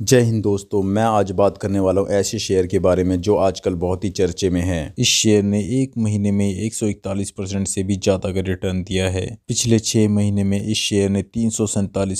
जय हिंद दोस्तों मैं आज बात करने वाला हूँ ऐसे शेयर के बारे में जो आजकल बहुत ही चर्चे में है इस शेयर ने एक महीने में 141 परसेंट से भी ज्यादा का रिटर्न दिया है पिछले छह महीने में इस शेयर ने तीन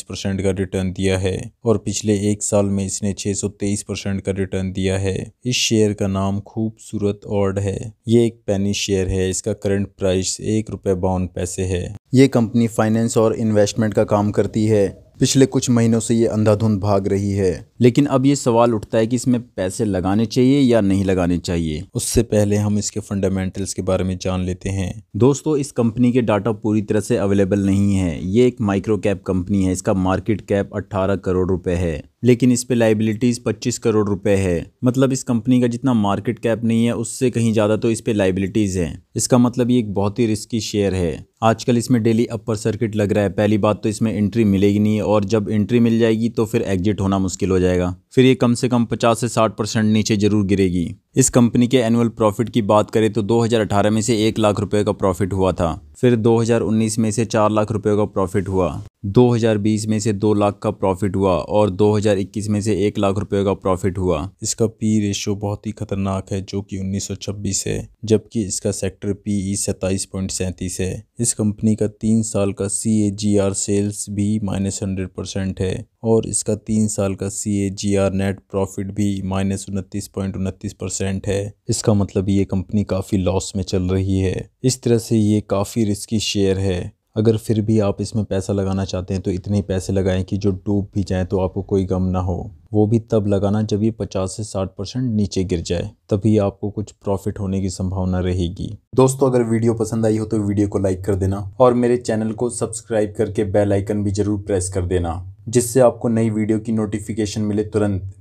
परसेंट का रिटर्न दिया है और पिछले एक साल में इसने छह परसेंट का रिटर्न दिया है इस शेयर का नाम खूबसूरत ऑर्ड है ये एक पैनी शेयर है इसका करंट प्राइस एक रुपये बावन पैसे है ये कंपनी फाइनेंस और इन्वेस्टमेंट का काम करती है पिछले कुछ महीनों से ये अंधाधुंध भाग रही है लेकिन अब ये सवाल उठता है कि इसमें पैसे लगाने चाहिए या नहीं लगाने चाहिए उससे पहले हम इसके फंडामेंटल्स के बारे में जान लेते हैं दोस्तों इस कंपनी के डाटा पूरी तरह से अवेलेबल नहीं है ये एक माइक्रो कैप कंपनी है इसका मार्केट कैप 18 करोड़ रुपए है लेकिन इस पे लाइबिलिटीज़ 25 करोड़ रुपए है मतलब इस कंपनी का जितना मार्केट कैप नहीं है उससे कहीं ज़्यादा तो इस पे लाइबिलिटीज़ हैं इसका मतलब ये एक बहुत ही रिस्की शेयर है आजकल इसमें डेली अपर सर्किट लग रहा है पहली बात तो इसमें एंट्री मिलेगी नहीं और जब एंट्री मिल जाएगी तो फिर एग्जिट होना मुश्किल हो जाएगा जाएगा फिर ये कम से कम 50 से 60 परसेंट नीचे जरूर गिरेगी इस कंपनी के एनुअल प्रॉफिट की बात करें तो 2018 में से एक लाख रुपए का प्रॉफिट हुआ था फिर 2019 में से चार लाख रुपए का प्रॉफिट हुआ 2020 में से दो लाख का प्रॉफिट हुआ और 2021 में से एक लाख रुपए का प्रॉफिट हुआ इसका पी रेशो बहुत ही खतरनाक है जो कि 1926 है जबकि इसका सेक्टर पी ई सत्ताईस है इस कंपनी का तीन साल का C A G R sales भी माइनस हंड्रेड परसेंट है और इसका तीन साल का C A G R net profit भी माइनस उनतीस पॉइंट उनतीस परसेंट है इसका मतलब ये कंपनी काफ़ी लॉस में चल रही है इस तरह से ये काफ़ी रिस्की शेयर है अगर फिर भी आप इसमें पैसा लगाना चाहते हैं तो इतने पैसे लगाएं कि जो डूब भी जाएं तो आपको कोई गम ना हो वो भी तब लगाना जब ये 50 से 60 परसेंट नीचे गिर जाए तभी आपको कुछ प्रॉफिट होने की संभावना रहेगी दोस्तों अगर वीडियो पसंद आई हो तो वीडियो को लाइक कर देना और मेरे चैनल को सब्सक्राइब करके बेलाइकन भी जरूर प्रेस कर देना जिससे आपको नई वीडियो की नोटिफिकेशन मिले तुरंत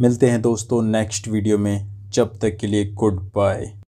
मिलते हैं दोस्तों नेक्स्ट वीडियो में जब तक के लिए गुड बाय